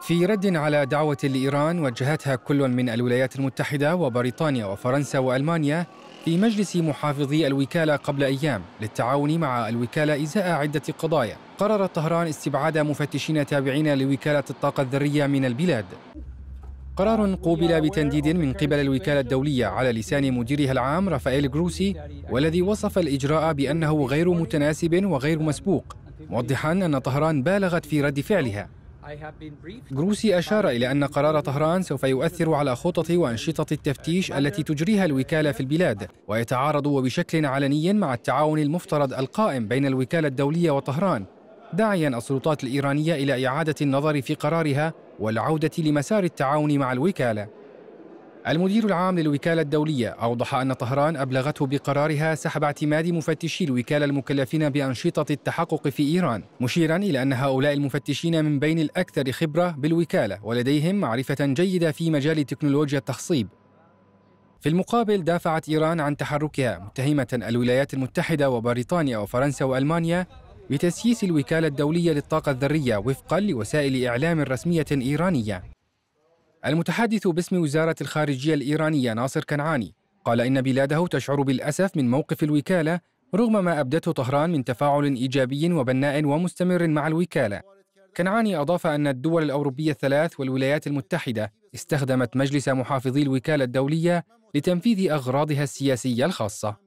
في رد على دعوة لإيران وجهتها كل من الولايات المتحدة وبريطانيا وفرنسا وألمانيا في مجلس محافظي الوكالة قبل أيام للتعاون مع الوكالة إزاء عدة قضايا قررت طهران استبعاد مفتشين تابعين لوكالة الطاقة الذرية من البلاد قرار قوبل بتنديد من قبل الوكالة الدولية على لسان مديرها العام رافائيل جروسي والذي وصف الإجراء بأنه غير متناسب وغير مسبوق موضحا أن طهران بالغت في رد فعلها جروسي أشار إلى أن قرار طهران سوف يؤثر على خطط وأنشطة التفتيش التي تجريها الوكالة في البلاد ويتعارض وبشكل علني مع التعاون المفترض القائم بين الوكالة الدولية وطهران داعيا السلطات الإيرانية إلى إعادة النظر في قرارها والعودة لمسار التعاون مع الوكالة المدير العام للوكالة الدولية أوضح أن طهران أبلغته بقرارها سحب اعتماد مفتشي الوكالة المكلفين بأنشطة التحقق في إيران مشيرا إلى أن هؤلاء المفتشين من بين الأكثر خبرة بالوكالة ولديهم معرفة جيدة في مجال تكنولوجيا التخصيب في المقابل دافعت إيران عن تحركها متهمة الولايات المتحدة وبريطانيا وفرنسا وألمانيا بتسييس الوكالة الدولية للطاقة الذرية وفقا لوسائل إعلام رسمية إيرانية المتحدث باسم وزارة الخارجية الإيرانية ناصر كنعاني قال إن بلاده تشعر بالأسف من موقف الوكالة رغم ما أبدته طهران من تفاعل إيجابي وبناء ومستمر مع الوكالة كنعاني أضاف أن الدول الأوروبية الثلاث والولايات المتحدة استخدمت مجلس محافظي الوكالة الدولية لتنفيذ أغراضها السياسية الخاصة